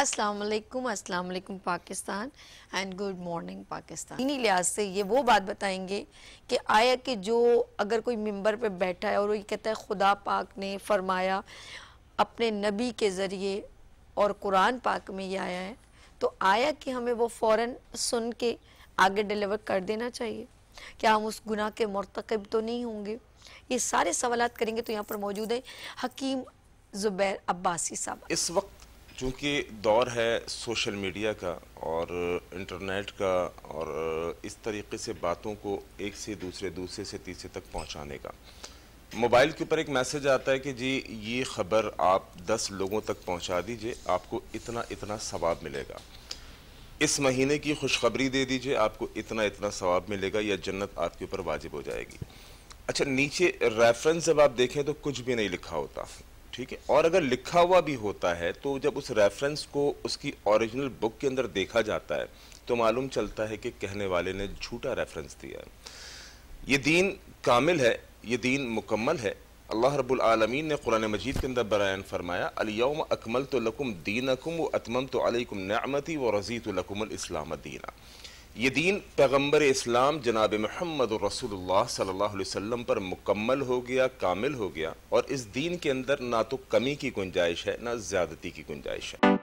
अस्सलाम वालेकुम Pakistan and good morning Pakistan इन्हीं लिहाज से ये वो बात बताएंगे कि आया कि जो अगर कोई मंबर पे बैठा है और वो ये कहता है खुदा पाक ने फरमाया अपने नबी के ज़रिए और कुरान पाक में ये आया है तो आया कि हमें वो फ़ौर सुन के आगे डिलीवर कर देना चाहिए क्या हम उस गुनाह के मरतकब तो नहीं होंगे ये सारे सवाल करेंगे तो यहाँ पर मौजूद है हकीम ज़ुबैर अब्बासी साहब इस वक्त चूँकि दौर है सोशल मीडिया का और इंटरनेट का और इस तरीके से बातों को एक से दूसरे दूसरे से तीसरे तक पहुंचाने का मोबाइल के ऊपर एक मैसेज आता है कि जी ये ख़बर आप 10 लोगों तक पहुंचा दीजिए आपको इतना इतना सवाब मिलेगा इस महीने की खुशखबरी दे दीजिए आपको इतना इतना सवाब मिलेगा या जन्नत आपके ऊपर वाजिब हो जाएगी अच्छा नीचे रेफरेंस जब आप देखें तो कुछ भी नहीं लिखा होता ठीक है और अगर लिखा हुआ भी होता है तो जब उस रेफरेंस को उसकी ओरिजिनल बुक के अंदर देखा जाता है तो मालूम चलता है कि कहने वाले ने झूठा रेफरेंस दिया ये दीन कामिल है ये दीन मुकम्मल है अल्लाह रब्बुल आलमीन ने कुरान मजीद के अंदर बयान फरमाया अलियम अकमल तो लकुम दीन अकुम व अतमम तो अलकुम नमती व रज़ी तो लकुमल इस्लाम दीना ये दीन पैगम्बर इस्लाम जनाब महमद रसूलुल्लाह सल्लल्लाहु अलैहि पर मुकम्मल हो गया कामिल हो गया और इस दीन के अंदर ना तो कमी की गुंजाइश है ना ज़्यादती की गुंजाइश है